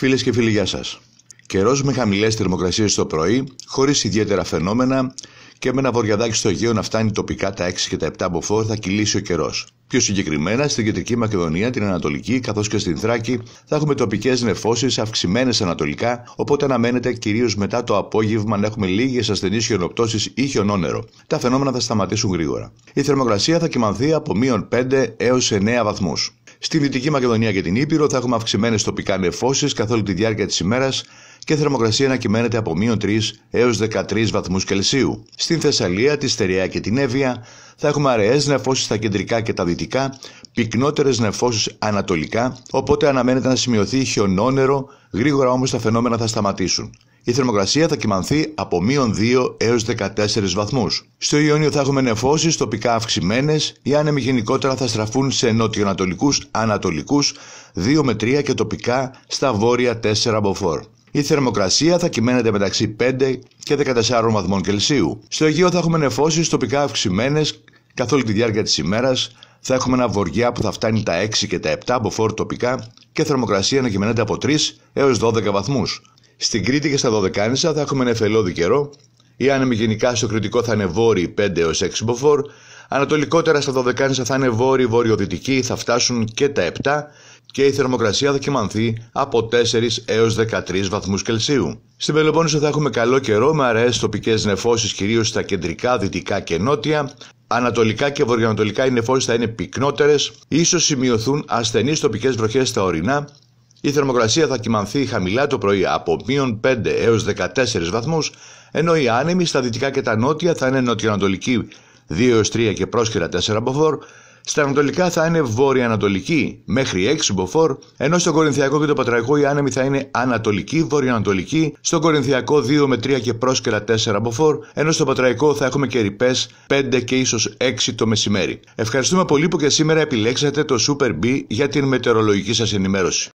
Φίλες και φίλοι, γεια σας. Καιρός με χαμηλές θερμοκρασίες το πρωί, χωρίς ιδιαίτερα φαινόμενα και με ένα βοριαδάκι στο Αιγαίο να φτάνει τοπικά τα 6 και τα 7 μποφόρ θα κυλήσει ο καιρός. Πιο συγκεκριμένα στην κεντρική Μακεδονία, την Ανατολική καθώς και στην Θράκη θα έχουμε τοπικές νεφώσεις αυξημένες ανατολικά, οπότε αναμένεται κυρίως μετά το απόγευμα να έχουμε λίγες ασθενείς χιονοπτώσει ή χιονόνερο. Τα φαινόμενα θα σταματήσουν γρήγορα. Η θερμοκρασία θα κοιμανθεί από μείον 5 έω 9 βαθμού. Στην Δυτική Μακεδονία και την Ήπειρο θα έχουμε αυξημένες τοπικά νεφώσεις καθ' όλη τη διάρκεια της ημέρας και θερμοκρασία να κυμαίνεται από μείον 3 έω 13 βαθμούς Κελσίου. Στην Θεσσαλία, τη Στεριά και την Εύβοια θα έχουμε αραιές νεφώσεις στα κεντρικά και τα δυτικά, πυκνότερες νεφώσεις ανατολικά, οπότε αναμένεται να σημειωθεί χιονόνερο, γρήγορα όμως τα φαινόμενα θα σταματήσουν η θερμοκρασία θα κυμανθεί από μείον 2 έως 14 βαθμούς. Στο Ιόνιο θα έχουμε νεφώσεις τοπικά αυξημένες, οι άνεμοι γενικότερα θα στραφούν σε νότιο-ανατολικούς, ανατολικούς 2 με 3 και τοπικά στα βόρεια 4 μποφόρ. Η θερμοκρασία θα κυμαίνεται μεταξύ 5 και 14 βαθμών Κελσίου. Στο Αιγαίο θα έχουμε νεφώσεις τοπικά αυξημένες καθ' όλη τη διάρκεια της ημέρας, θα έχουμε ένα βοριά που θα φτάνει τα 6 και τα 7 μποφόρ τοπικά και θερμοκρασία να κυμαίνεται από 3 έως 12 βαθμούς. Στην Κρήτη και στα Δωδεκάνησα θα έχουμε νεφελώδη καιρό. Η άνεμη γενικά στο κρητικό θα είναι βόρειο 5 έως 6 μποφόρ. Ανατολικότερα στα Δωδεκάνησα θα είναι βόρειο βορειοδυτική, θα φτάσουν και τα 7 και η θερμοκρασία θα κοιμανθεί από 4 έω 13 βαθμούς Κελσίου. Στην Πελοπόννησο θα έχουμε καλό καιρό με αραιές τοπικές νεφώσεις κυρίως στα κεντρικά, δυτικά και νότια. Ανατολικά και βορειοανατολικά οι νεφώσεις θα είναι πυκνότερες, σω σημειωθούν ασθενείς τοπικές βροχές στα ορεινά η θερμοκρασία θα κοιμανθεί χαμηλά το πρωί από μείον 5 έως 14 βαθμούς, ενώ οι άνεμοι στα δυτικά και τα νότια θα είναι νοτιοανατολική έως 2-3 και πρόσχερα 4 μποφόρ, στα ανατολικά θα ειναι βορειο βόρεια-ανατολική μέχρι 6 μποφόρ, ενώ στο Κορινθιακό και το Πατραϊκό οι άνεμοι θα είναι βορειο ανατολικη στο Κορινθιακό 2 με 3 και πρόσκαιρα 4 μποφόρ, ενώ στο Πατραϊκό θα έχουμε και ρηπές 5 και ίσως 6 το μεσημέρι. Ευχαριστούμε πολύ που και σήμερα επιλέξατε το Super B για την μετεωρολογική σας ενημέρωση.